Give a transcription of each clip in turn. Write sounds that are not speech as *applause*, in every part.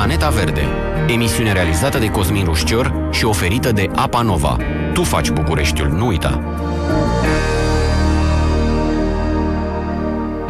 Planeta Verde, emisiune realizată de Cosmin Rușcior și oferită de Apa Nova. Tu faci Bucureștiul, nu uita!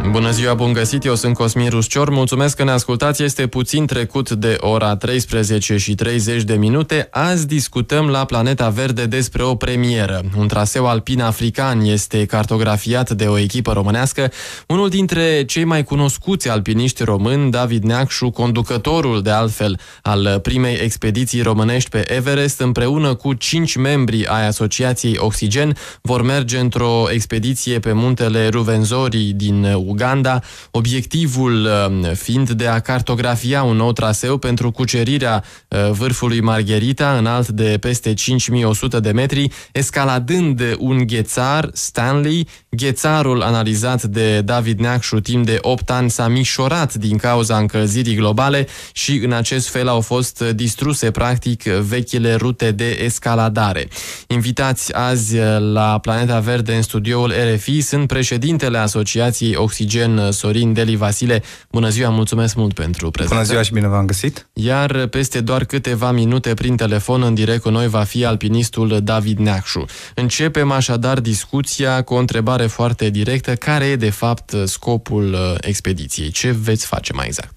Bună ziua, bun găsit, eu sunt Cosmin Ruscior, mulțumesc că ne ascultați, este puțin trecut de ora 13 și 30 de minute. Azi discutăm la Planeta Verde despre o premieră. Un traseu alpin african este cartografiat de o echipă românească. Unul dintre cei mai cunoscuți alpiniști români, David Neacșu, conducătorul de altfel al primei expediții românești pe Everest, împreună cu cinci membri ai Asociației Oxigen, vor merge într-o expediție pe muntele Ruvenzorii din Uganda, obiectivul um, fiind de a cartografia un nou traseu pentru cucerirea uh, vârfului Margherita, înalt de peste 5100 de metri, escaladând un ghețar, Stanley, ghețarul analizat de David Neacșu timp de 8 ani s-a mișorat din cauza încălzirii globale și în acest fel au fost distruse practic vechile rute de escaladare. Invitați azi la Planeta Verde în studioul RFI sunt președintele Asociației Occidentului Oxigen, uh, Sorin, Deli, Vasile. Bună ziua, mulțumesc mult pentru prezență. Bună ziua și bine v-am găsit. Iar peste doar câteva minute prin telefon în direct cu noi va fi alpinistul David Neacșu. Începem așadar discuția cu o întrebare foarte directă. Care e de fapt scopul uh, expediției? Ce veți face mai exact?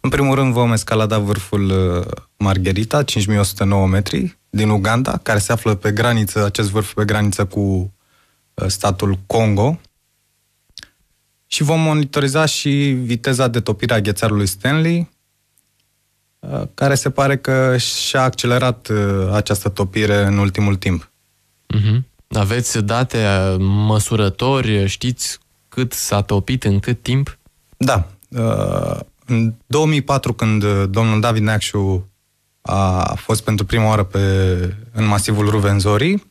În primul rând vom escalada vârful uh, Margherita, 5109 metri, din Uganda, care se află pe graniță, acest vârf pe graniță cu statul Congo și vom monitoriza și viteza de topire a ghețarului Stanley, uh, care se pare că și-a accelerat uh, această topire în ultimul timp. Mm-hmm. Aveți date uh, măsurători, știți cât s-a topit, în cât timp? Da. În 2004, când domnul David Neacșu a fost pentru prima oară pe, în masivul Ruvenzorii,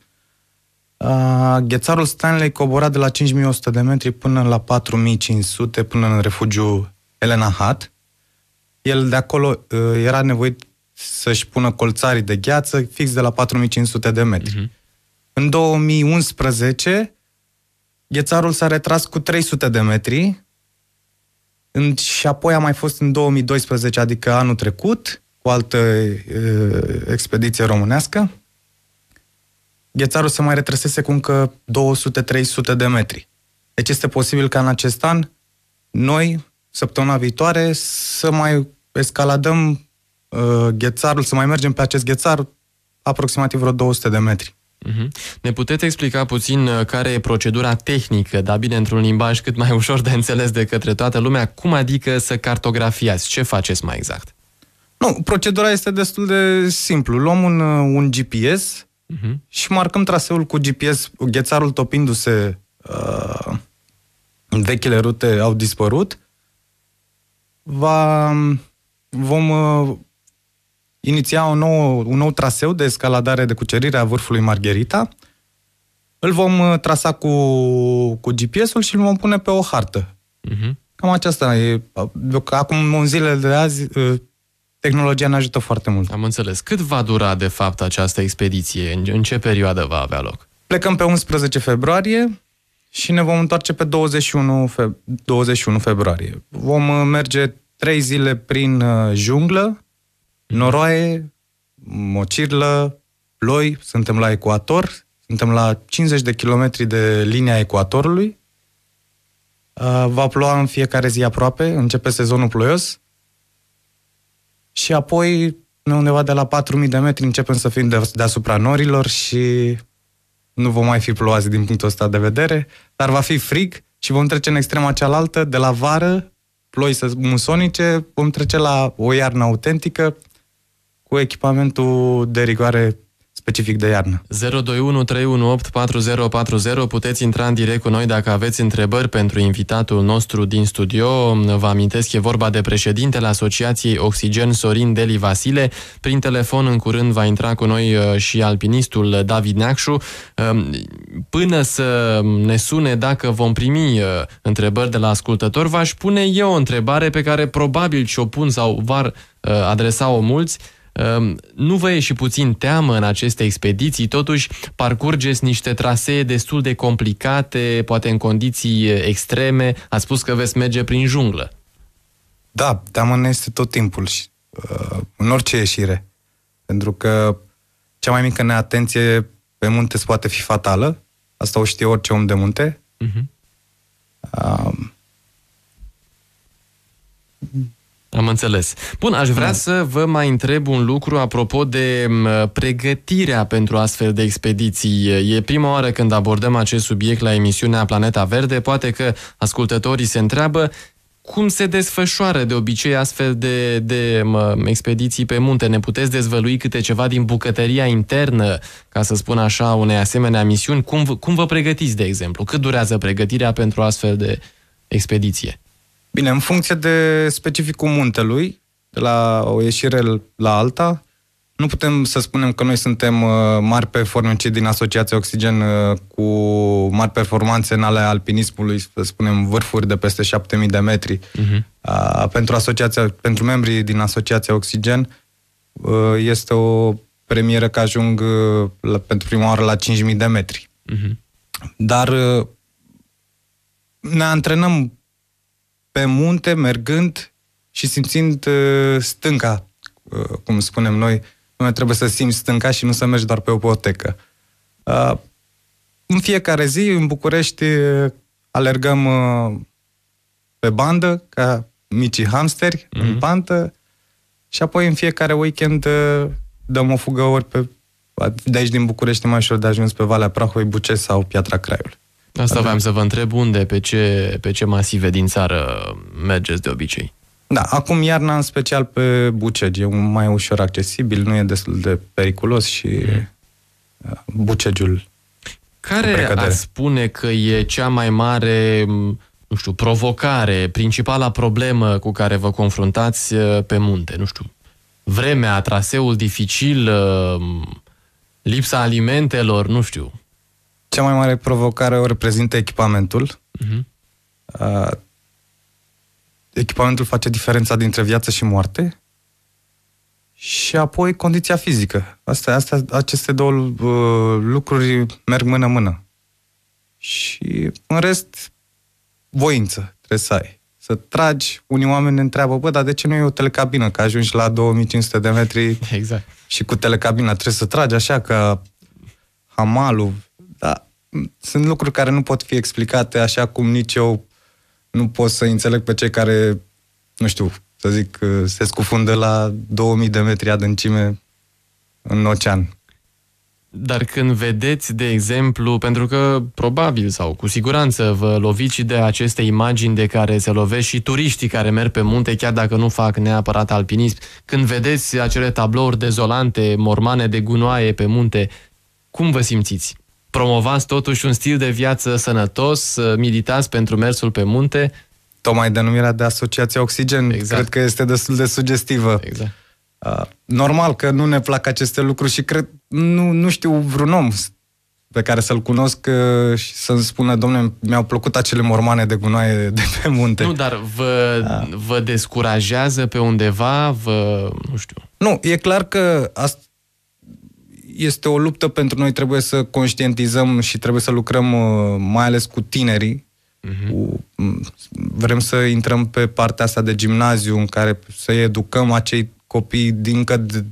ghețarul Stanley cobora de la 5100 de metri până la 4500, până în refugiu Elena Hat. El de acolo uh, era nevoit să-și pună colțarii de gheață fix de la 4500 de metri. Uh-huh. În 2011, ghețarul s-a retras cu 300 de metri în, și apoi a mai fost în 2012, adică anul trecut, cu altă uh, expediție românească ghețarul se mai retrăsese cu încă 200-300 de metri. Deci este posibil ca în acest an noi, săptămâna viitoare, să mai escaladăm uh, ghețarul, să mai mergem pe acest ghețar aproximativ vreo 200 de metri. Mhm. Ne puteți explica puțin uh, care e procedura tehnică, dar bine într-un limbaj cât mai *laughs* ușor de înțeles de către toată lumea, cum adică să cartografiați, ce faceți mai exact? Nu, procedura este destul de simplu. Luăm un, uh, un GPS, uh-huh. și marcăm traseul cu GPS, ghețarul topindu-se, uh, vechile rute au dispărut, va, vom uh, iniția un nou, un nou traseu de escaladare de cucerire a vârfului Margherita, îl vom uh, trasa cu, cu GPS-ul și îl vom pune pe o hartă. Uh-huh. Cam aceasta e. Uh, acum, în zilele de azi, uh, tehnologia ne ajută foarte mult. Am înțeles. Cât va dura, de fapt, această expediție? În ce perioadă va avea loc? Plecăm pe 11 februarie și ne vom întoarce pe 21, fe- 21 februarie. Vom uh, merge trei zile prin uh, junglă, mm. noroaie, mocirlă, ploi, suntem la ecuator, suntem la 50 de kilometri de linia ecuatorului. Uh, va ploua în fiecare zi aproape, începe sezonul ploios și apoi undeva de la 4.000 de metri începem să fim deasupra norilor și nu vom mai fi ploazi din punctul ăsta de vedere, dar va fi frig și vom trece în extrema cealaltă, de la vară, ploi musonice, vom trece la o iarnă autentică cu echipamentul de rigoare specific de iarnă. 021 Puteți intra în direct cu noi dacă aveți întrebări pentru invitatul nostru din studio. Vă amintesc, e vorba de președintele Asociației Oxigen Sorin Deli Vasile. Prin telefon în curând va intra cu noi uh, și alpinistul David Neacșu. Um, până să ne sune dacă vom primi uh, întrebări de la ascultător, v-aș pune eu o întrebare pe care probabil și-o pun sau var uh, adresa-o mulți. Ehm, nu vă e și puțin teamă în aceste expediții, totuși parcurgeți niște trasee destul de complicate, poate în condiții extreme, a spus că veți merge prin junglă. Da, teamă ne este tot timpul și uh, în orice ieșire. Pentru că cea mai mică neatenție pe munte poate fi fatală. Asta o știe orice om de munte. Uh-huh. uh am înțeles. Bun, aș vrea să vă mai întreb un lucru apropo de pregătirea pentru astfel de expediții. E prima oară când abordăm acest subiect la emisiunea Planeta Verde. Poate că ascultătorii se întreabă cum se desfășoară de obicei astfel de, de expediții pe munte? Ne puteți dezvălui câte ceva din bucătăria internă, ca să spun așa, unei asemenea misiuni? Cum, cum vă pregătiți, de exemplu? Cât durează pregătirea pentru astfel de expediție? Bine, în funcție de specificul muntelui, de la o ieșire la alta, nu putem să spunem că noi suntem uh, mari performanți din Asociația Oxigen uh, cu mari performanțe în ale alpinismului, să spunem vârfuri de peste 7000 de metri. Uh-huh. Pentru, asociația, pentru membrii din Asociația Oxigen uh, este o premieră că ajung la, pentru prima oară la 5000 de metri. Uh-huh. Dar ne antrenăm pe munte, mergând și simțind uh, stânca, uh, cum spunem noi, nu trebuie să simți stânca și nu să mergi doar pe o potecă. Uh, în fiecare zi, în București, alergăm pe bandă, ca micii hamsteri, mm-hmm. în mhm. pantă, și apoi în fiecare weekend dăm o fugă ori pe, de aici din București mai ușor de ajuns pe Valea Prahoi, Buce sau Piatra Craiului. Asta vreau să vă întreb unde, pe ce, pe ce masive din țară mergeți de obicei? Da, acum iarna în special pe Bucegi, e mai ușor accesibil, nu e destul de periculos și mm. Uh, Bucegiul Care ar spune că e cea mai mare nu știu, provocare, principala problemă cu care vă confruntați uh, pe munte, nu știu, vremea, traseul dificil, uh, lipsa alimentelor, nu știu. Cea mai mare provocare o reprezintă echipamentul. Uh-huh. Uh, echipamentul face diferența dintre viață și moarte. Și apoi condiția fizică. Asta, asta, aceste două uh, lucruri merg mână-mână. Și în rest, voință trebuie să ai. Să tragi, unii oameni ne întreabă, bă, dar de ce nu e o telecabină? Că ajungi la 2500 de metri *laughs* exact. și cu telecabina trebuie să tragi așa că hamalul, sunt lucruri care nu pot fi explicate așa cum nici eu nu pot să înțeleg pe cei care, nu știu, să zic, uh, se scufundă la 2000 de metri adâncime în ocean. Dar când vedeți, de exemplu, pentru că probabil sau cu siguranță vă loviți de aceste imagini de care se lovesc și turiștii care merg pe munte, chiar dacă nu fac neapărat alpinism, când vedeți acele tablouri dezolante, mormane de gunoaie pe munte, cum vă simțiți? promovați totuși un stil de viață sănătos, uh, militați pentru mersul pe munte. Tocmai denumirea de asociația Oxigen exact. cred că este destul de sugestivă. Exact. Uh, normal că nu ne plac aceste lucruri și cred, nu, nu știu vreun om pe care să-l cunosc uh, și să-mi spună, domnule, mi-au plăcut acele mormane de gunoaie de pe munte. Nu, dar vă, da. vă descurajează pe undeva? Vă, nu știu. Nu, e clar că asta este o luptă pentru noi, trebuie să conștientizăm și trebuie să lucrăm uh, mai ales cu tinerii. Uh-huh. vrem să intrăm pe partea asta de gimnaziu în care să educăm acei copii din,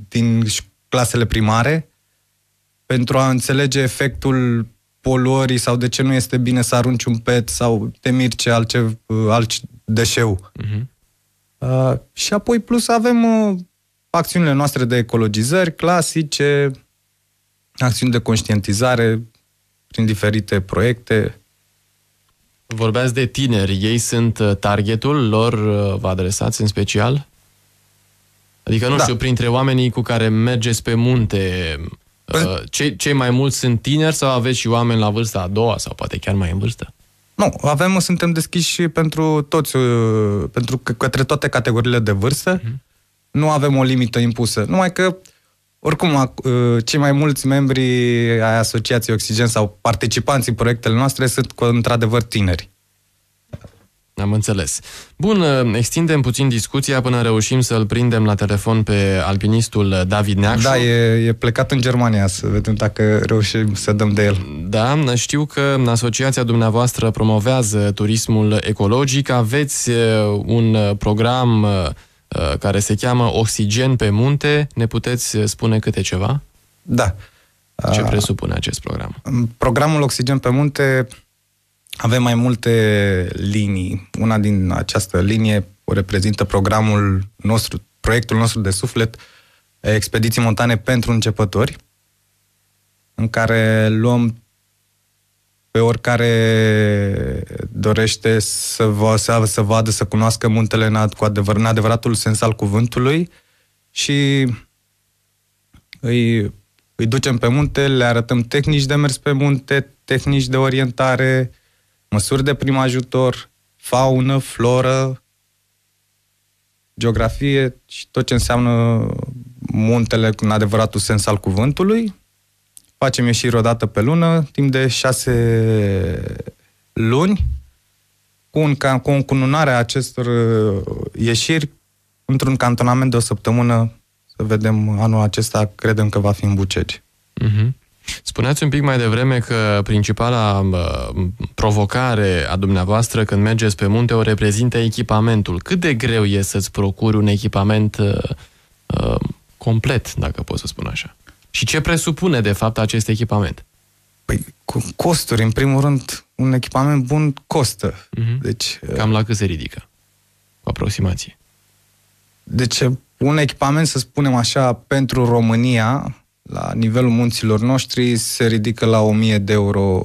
din clasele primare pentru a înțelege efectul poluării sau de ce nu este bine să arunci un pet sau te mirce altce, uh, alt deșeu. Uh-huh. Uh, și apoi plus avem uh, acțiunile noastre de ecologizări clasice, acțiuni de conștientizare prin diferite proiecte. Vorbeați de tineri, ei sunt uh, targetul lor, uh, vă adresați în special? Adică, nu da. știu, printre oamenii cu care mergeți pe munte, uh, păi- Ce Cei, mai mulți sunt tineri sau aveți și oameni la vârsta a doua sau poate chiar mai în vârstă? Nu, avem, suntem deschiși pentru toți, pentru că către toate categoriile de vârstă. Mm-hmm. Nu avem o limită impusă, numai că oricum, ă, cei mai mulți membri ai Asociației Oxigen sau participanții proiectele noastre sunt într-adevăr tineri. Am înțeles. Bun, ă, extindem puțin discuția până reușim să-l prindem la telefon pe alpinistul David Neacșu. Da, e, e plecat în Germania, să vedem dacă reușim să dăm de el. Da, știu că asociația dumneavoastră promovează turismul ecologic. Aveți ă, un program Uh, care se cheamă Oxigen pe munte. Ne puteți uh, spune câte ceva? Da. Ce uh, presupune acest program? Programul Oxigen pe munte avem mai multe linii. Una din această linie o reprezintă programul nostru, proiectul nostru de suflet, Expediții Montane pentru începători, în care luăm pe oricare dorește să, vă, să, să vadă, să cunoască muntele în, cu adevăr, în adevăratul sens al cuvântului și îi, îi ducem pe munte, le arătăm tehnici de mers pe munte, tehnici de orientare, măsuri de prim ajutor, faună, floră, geografie și tot ce înseamnă muntele în adevăratul sens al cuvântului Facem ieșiri o dată pe lună, timp de șase luni, cu, un, cu încununarea acestor uh, ieșiri într-un cantonament de o săptămână, să vedem anul acesta, credem că va fi în Bucegi. Mm-hmm. Spuneați un pic mai devreme că principala uh, provocare a dumneavoastră când mergeți pe munte o reprezintă echipamentul. Cât de greu e să-ți procuri un echipament uh, uh complet, dacă pot să spun așa? Și ce presupune, de fapt, acest echipament? Păi, cu costuri, în primul rând, un echipament bun costă. Uh-huh. Deci, Cam la uh, cât se ridică? Cu aproximație. Deci, uh, un echipament, să spunem așa, pentru România, la nivelul munților noștri, se ridică la 1000 de euro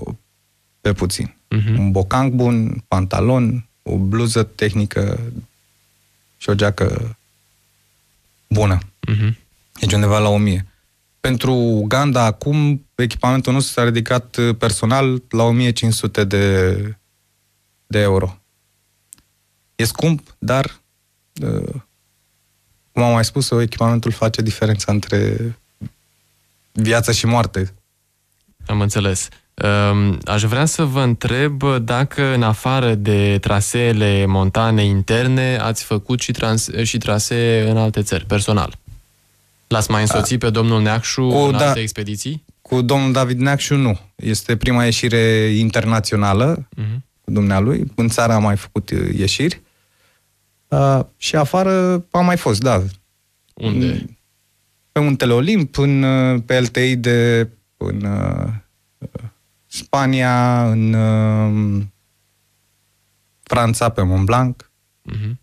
pe puțin. Uh-huh. Un bocanc bun, pantalon, o bluză tehnică și o geacă bună. Uh-huh. Deci undeva la 1000. Pentru Uganda, acum, echipamentul nostru s-a ridicat uh, personal la 1500 de, de euro. E scump, dar, uh, cum am mai spus, uh, echipamentul face diferența între viață și moarte. Am înțeles. Um, aș vrea să vă întreb dacă, în afară de traseele montane interne, ați făcut și, trans- și trasee în alte țări, personal. L-ați mai însoțit a, pe domnul Neacșu cu, în da. alte da, expediții? Cu domnul David Neacșu nu. Este prima ieșire internațională uh-huh. cu dumnealui. În țara am mai făcut uh, ieșiri. Uh, și afară am mai fost, da. Unde? Pe Muntele Olimp, în, uh, pe LTI de în uh, Spania, în uh, Franța, pe Mont Blanc. Uh-huh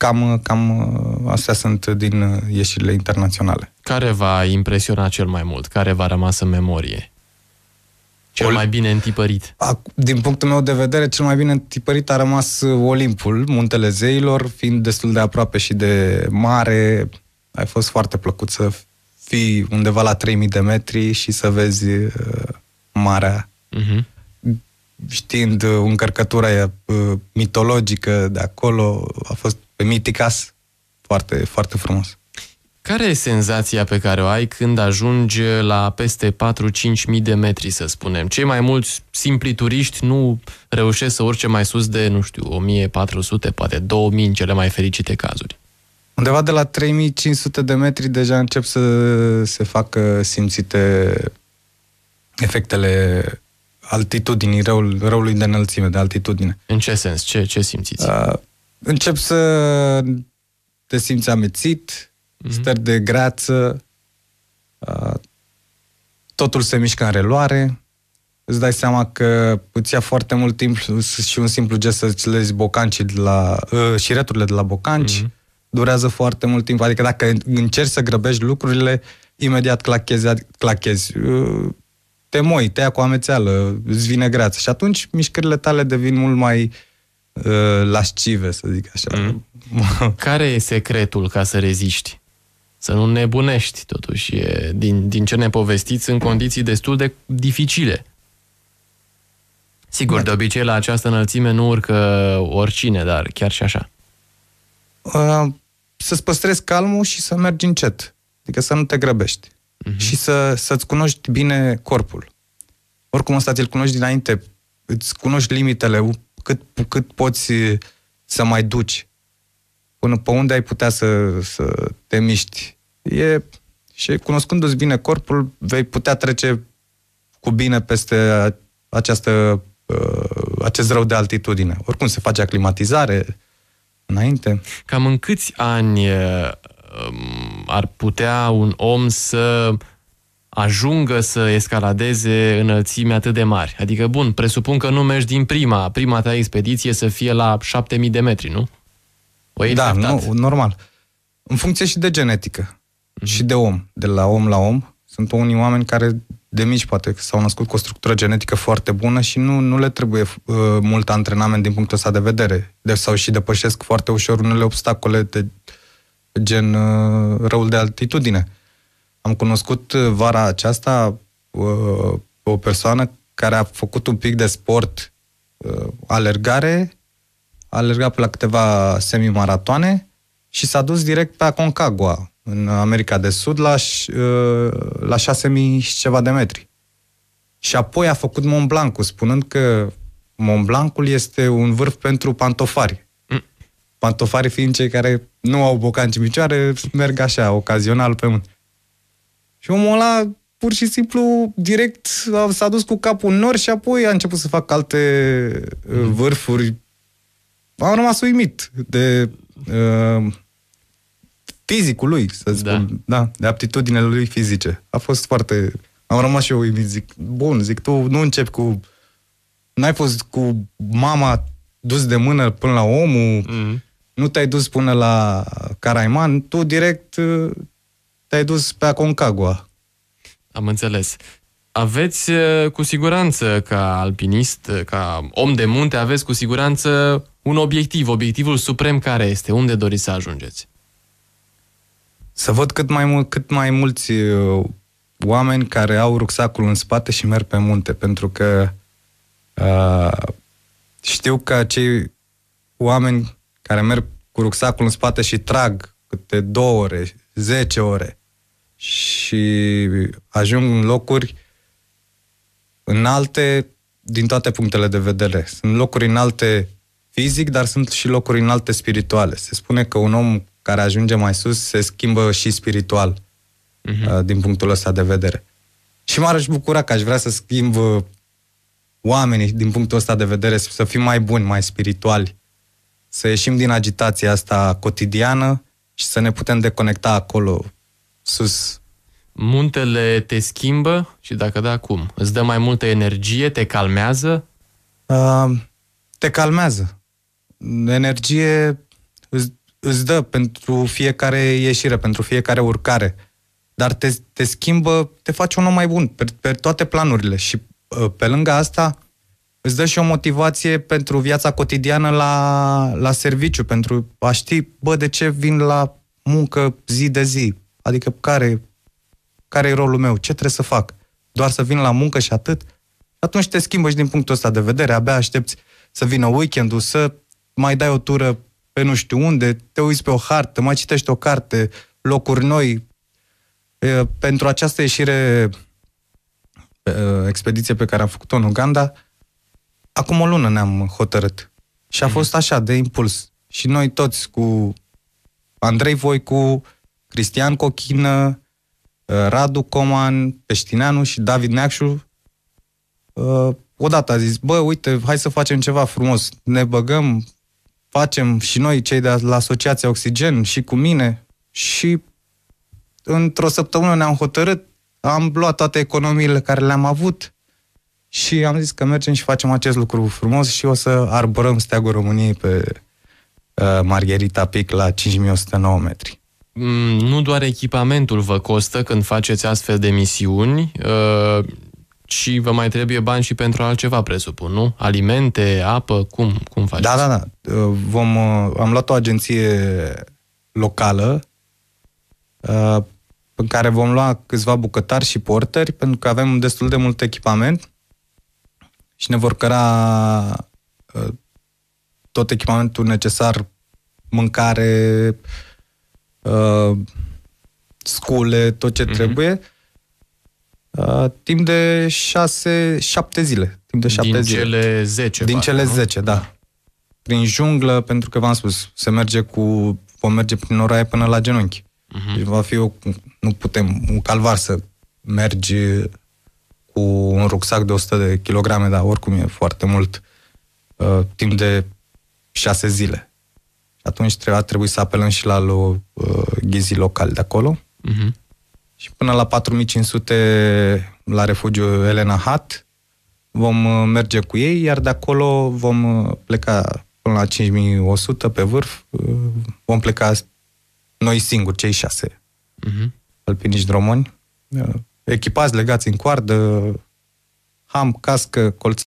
cam, cam uh, astea sunt din uh, ieșirile internaționale. Care va impresiona cel mai mult? Care va rămas în memorie? Cel Ol... mai bine întipărit? Din punctul meu de vedere, cel mai bine întipărit a rămas uh, Olimpul, Muntele Zeilor, fiind destul de aproape și de mare. Ai fost foarte plăcut să fii undeva la 3000 de metri și să vezi uh, marea. Uh-huh. Știind încărcătura mitologică de acolo, a fost miticas, foarte, foarte frumos. Care e senzația pe care o ai când ajungi la peste 4-5 mii de metri, să spunem? Cei mai mulți simpli turiști nu reușesc să urce mai sus de, nu știu, 1400, poate 2000 în cele mai fericite cazuri. Undeva de la 3500 de metri deja încep să se facă simțite efectele altitudinii, răul, răului de înălțime, de altitudine. În ce sens? Ce, ce simțiți? Uh, încep să te simți amețit, mm-hmm. stări de greață, totul se mișcă în reloare, îți dai seama că îți ia foarte mult timp și un simplu gest să-ți lezi bocancii de la, ă, și returile de la bocanci, mm-hmm. durează foarte mult timp, adică dacă încerci să grăbești lucrurile, imediat clachezi, clachezi ă, te moi, te ia cu amețeală, îți vine greață și atunci mișcările tale devin mult mai uh, Uh, lascive, să zic așa. Mm. *laughs* Care e secretul ca să reziști? Să nu nebunești, totuși. E, din, din ce ne povestiți, în condiții destul de dificile. Sigur, da. de obicei la această înălțime nu urcă oricine, dar chiar și așa. Uh, să-ți păstrezi calmul și să mergi încet. Adică să nu te grăbești. Uh-huh. Și să, să-ți cunoști bine corpul. Oricum ăsta ți-l cunoști dinainte. Îți cunoști limitele cât, cât poți să mai duci, până pe unde ai putea să, să te miști. E, și cunoscându-ți bine corpul, vei putea trece cu bine peste această, acest rău de altitudine. Oricum se face aclimatizare înainte. Cam în câți ani um, ar putea un om să ajungă să escaladeze înălțime atât de mari? Adică, bun, presupun că nu mergi din prima, prima ta expediție să fie la 7000 de metri, nu? O da, nu, normal. În funcție și de genetică mm-hmm. și de om, de la om la om, sunt unii oameni care de mici poate s-au născut cu o structură genetică foarte bună și nu, nu le trebuie uh, mult antrenament din punctul ăsta de vedere. De, deci sau și depășesc foarte ușor unele obstacole de gen uh, răul de altitudine. Uh, am cunoscut uh, vara aceasta uh, o persoană care a făcut un pic de sport, uh, alergare, a alergat la câteva semimaratoane și s-a dus direct pe Aconcagua, în America de Sud, la, uh, la 6000 și ceva de metri. Și apoi a făcut Mont Blanc, spunând că Mont Blancul este un vârf pentru pantofari. Pantofari mm. Pantofarii fiind cei care nu au bocanci în picioare, merg așa, ocazional pe munte. Și omul ăla pur și simplu direct s-a dus cu capul în nor și apoi a început să facă alte uh, mhm. vârfuri. Am rămas uimit de uh, fizicul lui, să da. spun, da. da, de aptitudinile lui fizice. A fost foarte... Am rămas și eu uimit, zic, bun, zic, tu nu începi cu... N-ai fost cu mama dus de mână până la omul, mm-hmm. nu te-ai dus până la Caraiman, tu direct uh, te-ai dus pe Aconcagua. Am înțeles. Aveți uh, cu siguranță, ca alpinist, uh, ca om de munte, aveți cu siguranță un obiectiv, obiectivul suprem care este, unde doriți să ajungeți? Să văd cât mai, mul- cât mai mulți uh, oameni care au rucsacul în spate și merg pe munte, pentru că uh, știu că cei oameni care merg cu rucsacul în spate și trag câte două ore, zece ore, și ajung în locuri înalte din toate punctele de vedere. Sunt locuri înalte fizic, dar sunt și locuri înalte spirituale. Se spune că un om care ajunge mai sus se schimbă și spiritual uh-huh. din punctul ăsta de vedere. Și m-aș bucura că aș vrea să schimb uh, oamenii din punctul ăsta de vedere, să fim mai buni, mai spirituali, să ieșim din agitația asta cotidiană și să ne putem deconecta acolo sus. Muntele te schimbă și dacă da, cum? Îți dă mai multă energie, te calmează? Uh, te calmează. Energie îți, îți dă pentru fiecare ieșire, pentru fiecare urcare. Dar te, te schimbă, te face un om mai bun pe, pe toate planurile și ă, pe lângă asta îți dă și o motivație pentru viața cotidiană la, la serviciu, pentru a ști, bă, de ce vin la muncă zi de zi, Adică care, care e rolul meu? Ce trebuie să fac? Doar să vin la muncă și atât? Atunci te schimbă și din punctul ăsta de vedere. Abia aștepți să vină weekendul, să mai dai o tură pe nu știu unde, te uiți pe o hartă, mai citești o carte, locuri noi. E, pentru această ieșire, e, expediție pe care am făcut-o în Uganda, acum o lună ne-am hotărât. Și a mhm. fost așa, de impuls. Și noi toți cu Andrei Voicu, Cristian Cochină, uh, Radu Coman, Peștineanu și David Neacșu uh, odată a zis, bă, uite, hai să facem ceva frumos, ne băgăm, facem și noi, cei de la Asociația Oxigen și cu mine și într-o săptămână ne-am hotărât, am luat toate economiile care le-am avut și am zis că mergem și facem acest lucru frumos și o să arborăm steagul României pe uh, Margherita Pic la 5109 metri. Mm, nu doar echipamentul vă costă când faceți astfel de misiuni, uh, ci vă mai trebuie bani și pentru altceva, presupun, nu? Alimente, apă, cum, cum faceți? Da, da, da. Uh, vom, uh, am luat o agenție locală în care vom lua câțiva bucătari și porteri, pentru că avem destul de mult echipament și ne vor căra tot echipamentul necesar, mâncare, uh, uh, scule, tot ce mm-hmm. trebuie, uh, timp de șase, șapte zile. Timp de șapte Din zile. cele zece. Din cele nu? zece, da. Prin junglă, pentru că v-am spus, se merge cu, vom merge prin oraie până la genunchi. Mm-hmm. Deci va fi o, nu putem, un calvar să mergi cu un rucsac de 100 de kilograme, dar oricum e foarte mult, uh, timp de șase zile atunci a trebuit să apelăm și la lo, uh, ghizii locali de acolo. Uh-huh. Și până la 4500 la refugiu Elena Hat vom uh, merge cu ei, iar de acolo vom uh, pleca până la 5100 pe vârf, uh, vom pleca noi singuri, cei șase uh-huh. alpiniști români, uh, echipați, legați în coardă, ham, cască, colț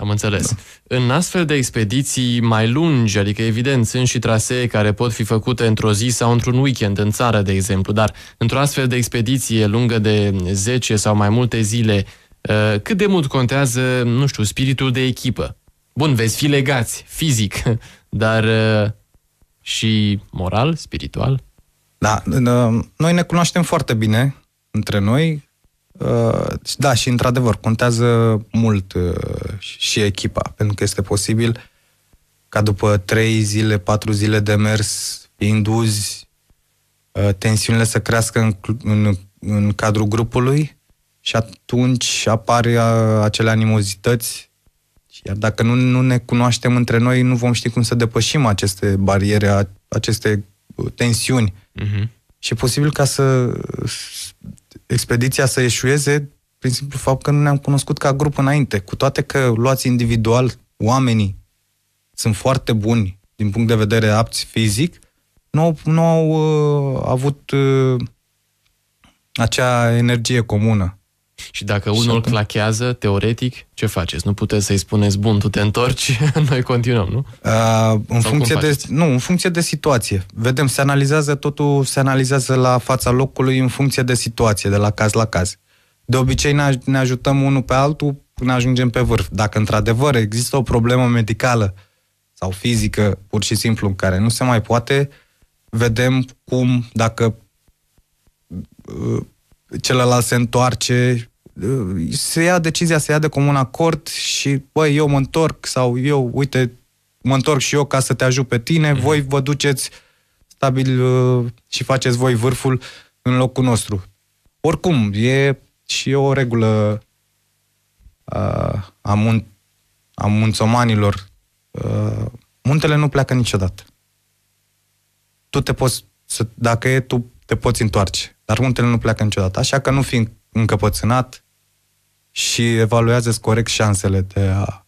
am înțeles. Da. În astfel de expediții mai lungi, adică evident sunt și trasee care pot fi făcute într-o zi sau într-un weekend în țară, de exemplu, dar într-o astfel de expediție lungă de 10 sau mai multe zile, ă, cât de mult contează, nu știu, spiritul de echipă? Bun, veți fi legați fizic, *laughs* dar ă, și moral, spiritual? Da, ă, noi ne cunoaștem foarte bine între noi, Uh, da, și într-adevăr, contează mult uh, și echipa, pentru că este posibil ca după 3 zile, 4 zile de mers, induzi uh, tensiunile să crească în, în, în cadrul grupului și atunci apar acele animozități. Iar dacă nu, nu ne cunoaștem între noi, nu vom ști cum să depășim aceste bariere, aceste tensiuni. Uh-huh. Și e posibil ca să, expediția să eșueze prin simplu fapt că nu ne-am cunoscut ca grup înainte. Cu toate că luați individual oamenii sunt foarte buni din punct de vedere apți fizic, nu au, nu au uh, avut uh, acea energie comună. Și dacă unul clachează, teoretic, ce faceți? Nu puteți să-i spuneți, bun, tu te întorci, *laughs* noi continuăm, nu? Uh, în, funcție de, nu, în funcție de situație. Vedem, se analizează totul, se analizează la fața locului în funcție de situație, de la caz la caz. De obicei ne, ne ajutăm unul pe altul până ajungem pe vârf. Dacă într-adevăr există o problemă medicală sau fizică, pur și simplu, în care nu se mai poate, vedem cum, dacă uh, celălalt se întoarce se ia decizia, se ia de comun acord și, băi, eu mă întorc sau eu, uite, mă întorc și eu ca să te ajut pe tine, mm-hmm. voi vă duceți stabil uh, și faceți voi vârful în locul nostru. Oricum, e și o regulă uh, a, mun- a munțomanilor. A, uh, muntele nu pleacă niciodată. Tu te poți, să, dacă e, tu te poți întoarce, dar muntele nu pleacă niciodată. Așa că nu fi încăpățânat, și evaluează corect șansele de a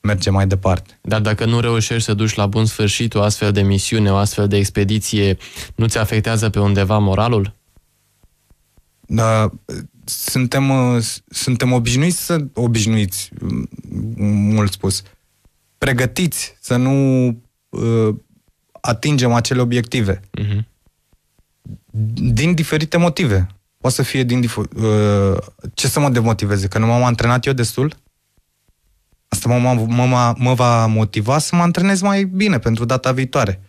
merge mai departe. Dar dacă nu reușești să duci la bun sfârșit o astfel de misiune, o astfel de expediție, nu ți afectează pe undeva moralul? Da, suntem, suntem obișnuiți să obișnuiți, mult spus, pregătiți să nu uh, atingem acele obiective. Uh-huh. Din diferite motive poate să fie din difu- uh, ce să mă demotiveze, că nu m-am antrenat eu destul? Asta mă, mă, mă, mă va motiva să mă antrenez mai bine pentru data viitoare.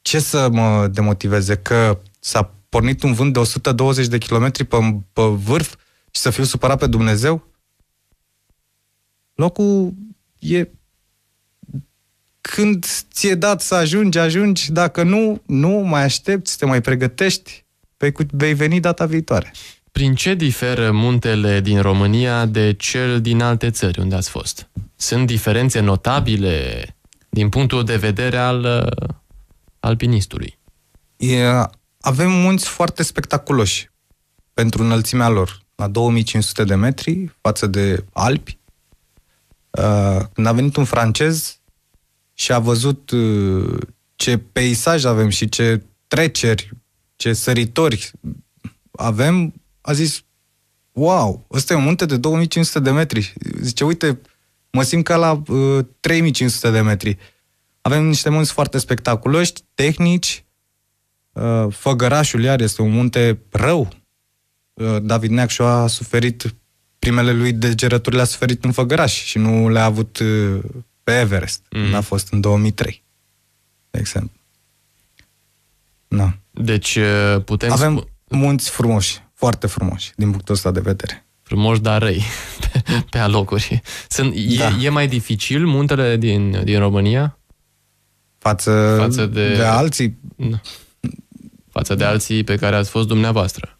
Ce să mă demotiveze? Că s-a pornit un vânt de 120 de km pe, pe vârf și să fiu supărat pe Dumnezeu? Locul e când ți-e dat să ajungi, ajungi, dacă nu, nu, mai aștepți, te mai pregătești, Păi vei veni data viitoare. Prin ce diferă muntele din România de cel din alte țări unde ați fost? Sunt diferențe notabile din punctul de vedere al uh, alpinistului? E, avem munți foarte spectaculoși pentru înălțimea lor, la 2500 de metri față de Alpi. Uh, când a venit un francez și a văzut uh, ce peisaj avem și ce treceri ce săritori avem, a zis, wow, ăsta e un munte de 2500 de metri. Zice, uite, mă simt ca la uh, 3500 de metri. Avem niște munți foarte spectaculoși, tehnici. Uh, Făgărașul, iar, este un munte rău. Uh, David Neacșu a suferit primele lui degerături le-a suferit în Făgăraș și nu le-a avut uh, pe Everest. Mm. N-a fost în 2003, de exemplu. No. Deci uh, putem... Avem munți frumoși, foarte frumoși, din punctul ăsta de vedere. Frumoși, dar răi, *laughs* pe, pe alocuri. Sunt, e, da. e mai dificil muntele din, din România? Față, față de, de alții? Da. Față de alții pe care ați fost dumneavoastră?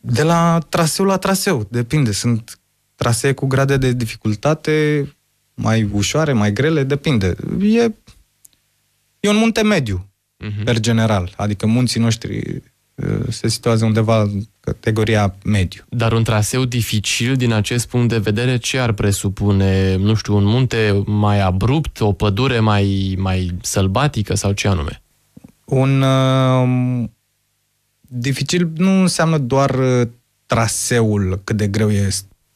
De la traseu la traseu, depinde. Sunt trasee cu grade de dificultate mai ușoare, mai grele, depinde. E, e un munte mediu uh-huh. per general. Adică munții noștri uh, se situează undeva în categoria mediu. Dar un traseu dificil din acest punct de vedere ce ar presupune, nu știu, un munte mai abrupt, o pădure mai, mai sălbatică sau ce anume? Un uh, dificil nu înseamnă doar uh, traseul cât de greu e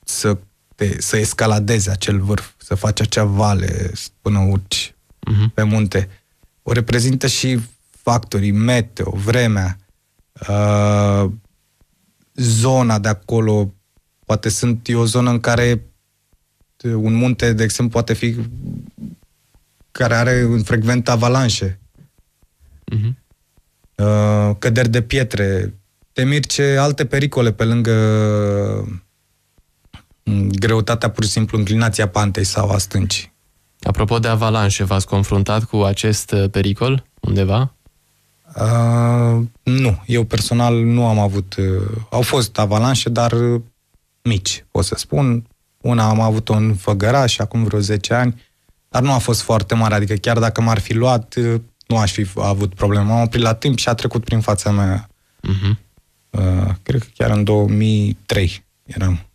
să, te, să escaladezi acel vârf, să faci acea vale până urci uh-huh. pe munte. O reprezintă și factorii meteo, vremea, uh, zona de acolo, poate sunt e o zonă în care un munte, de exemplu, poate fi care are un frecvent avalanșe, uh-huh. căderi de pietre, te ce alte pericole pe lângă mm, greutatea pur și simplu înclinația pantei sau a stâncii. Apropo de avalanșe, v-ați confruntat cu acest uh, pericol undeva? Uh, nu, eu personal nu am avut. Uh, au fost avalanșe, dar uh, mici, pot să spun. Una am avut-o în Făgăraș acum vreo 10 ani, dar nu a fost foarte mare, adică chiar dacă m-ar fi luat, uh, nu aș fi avut probleme. M-am oprit la timp și a trecut prin fața mea. Uh-huh. Uh, cred că chiar în 2003 eram.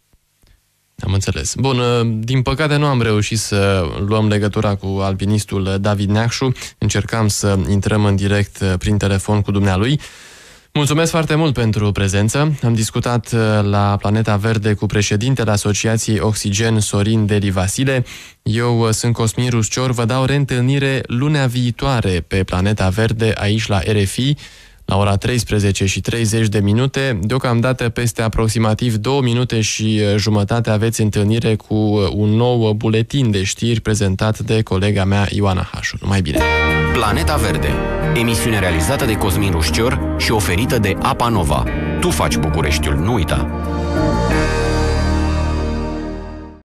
Am înțeles. Bun, ă, din păcate nu am reușit să luăm legătura cu alpinistul David Neacșu. Încercam să intrăm în direct ă, prin telefon cu dumnealui. Mulțumesc foarte mult pentru prezență. Am discutat ă, la Planeta Verde cu președintele Asociației Oxigen Sorin Deli Vasile. Eu sunt Cosmin Ruscior, vă dau reîntâlnire lunea viitoare pe Planeta Verde aici la RFI la ora 13 și 30 de minute. Deocamdată, peste aproximativ 2 minute și jumătate, aveți întâlnire cu un nou buletin de știri prezentat de colega mea Ioana Hașu. Numai bine! Planeta Verde, emisiune realizată de Cosmin Rușcior și oferită de Apa Nova. Tu faci Bucureștiul, nu uita!